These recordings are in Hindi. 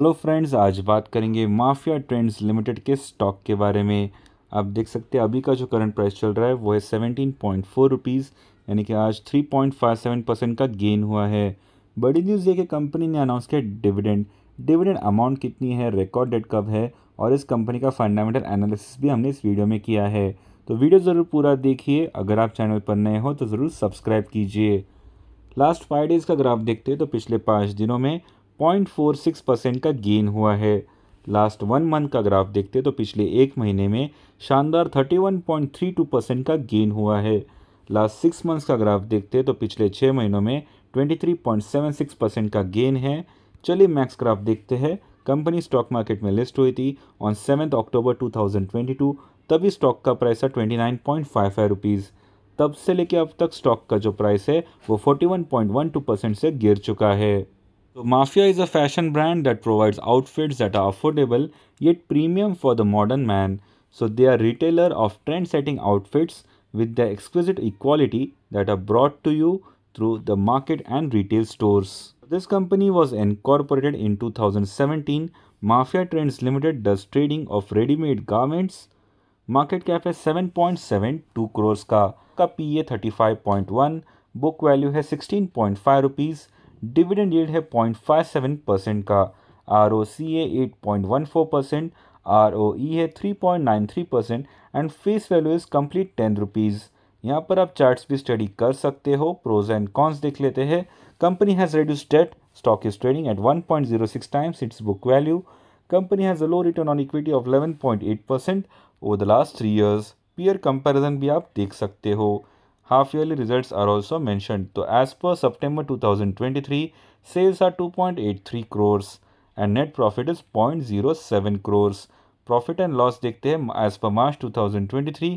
हेलो फ्रेंड्स आज बात करेंगे माफिया ट्रेंड्स लिमिटेड के स्टॉक के बारे में आप देख सकते हैं अभी का जो करंट प्राइस चल रहा है वो है सेवनटीन पॉइंट फोर रुपीज़ यानी कि आज three point five seven percent का गेन हुआ है बड़ी न्यूज़ ये कि कंपनी ने अनाउंस किया डिविडेंड डिविडेंड अमाउंट कितनी है रिकॉर्ड डेट कब है और इस कंपनी का फंडामेंटल एनालिसिस भी हमने इस वीडियो में किया है तो वीडियो ज़रूर पूरा देखिए अगर आप चैनल पर नए हो तो ज़रूर सब्सक्राइब कीजिए लास्ट फाइव डेज़ का अगर आप देखते हैं तो पिछले पाँच दिनों में 0.46 परसेंट का गेन हुआ है लास्ट वन मंथ का ग्राफ देखते तो पिछले एक महीने में शानदार 31.32 परसेंट का गेन हुआ है लास्ट सिक्स मंथ्स का ग्राफ देखते तो पिछले छः महीनों में 23.76 परसेंट का गेन है चलिए मैक्स ग्राफ देखते हैं कंपनी स्टॉक मार्केट में लिस्ट हुई थी ऑन सेवन अक्टूबर 2022 तभी स्टॉक का प्राइस था twenty nine point five five rupees तब से लेके अब तक स्टॉक का जो प्राइस है वो forty one point one two percent से गिर चुका है So Mafia is a fashion brand that provides outfits that are affordable yet premium for the modern man. So they are retailer of trend-setting outfits with the exquisite equality that are brought to you through the market and retail stores. This company was incorporated in 2017. Mafia Trends Limited does trading of ready-made garments. Market cap is 7.72 crores ka. Ka PA 35.1, book value has 16.5 rupees. Dividend yield है पॉइंट फाइव सेवन परसेंट का आर ओ सी है eight point one four percent R O E है three point nine three percent and face value is complete ten rupees यहाँ पर आप चार्ट्स भी स्टडी कर सकते हो प्रोज एंड कॉन्स देख लेते हैं company has reduce debt stock is trading at one point zero six times its book value company has a low return on equity of point eight percent over the last three years peer comparison भी आप देख सकते हो half yearly result are also mentioned तो as per September two thousand twenty three sales are two point eight three crores and net profit is point zero seven crores profit and loss देखते हैं as per March two thousand twenty three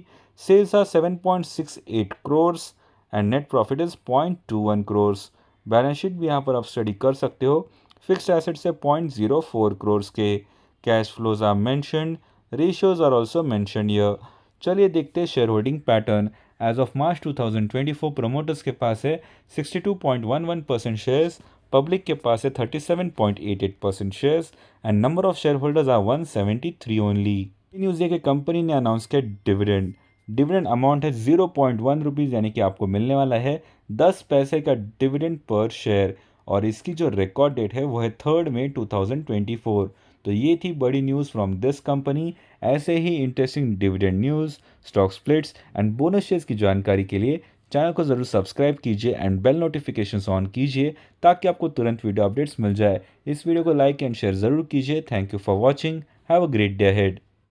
sales are seven point six eight crores and net profit is point two one crores balance sheet भी यहाँ पर आप स्टडी कर सकते हो फिक्सड एसेट से पॉइंट जीरो फोर क्रोर्स के cash flows are mentioned ratios are also mention य चलिए देखते हैं share holding pattern as of March 2024 promoters के पास है 62.11 परसेंट शेयर्स पब्लिक के पास है 37.88 percent shares and number of share holders are 173 only news ये कंपनी ने अनाउंस किया डिविडेंड डिविडेंड अमाउंट है जीरो पॉइंट वन रुपीज़ यानी कि आपको मिलने वाला है दस पैसे का डिविडेंड पर शेयर और इसकी जो रिकॉर्ड डेट है वो है थर्ड मई फोर तो ये थी बड़ी न्यूज़ फ्रॉम दिस कंपनी ऐसे ही interesting dividend news stock splits and bonus shares की जानकारी के लिए चैनल को ज़रूर सब्सक्राइब कीजिए एंड बेल नोटिफिकेशन ऑन कीजिए ताकि आपको तुरंत वीडियो अपडेट्स मिल जाए इस वीडियो को लाइक एंड शेयर ज़रूर कीजिए thank you for watching have a great day head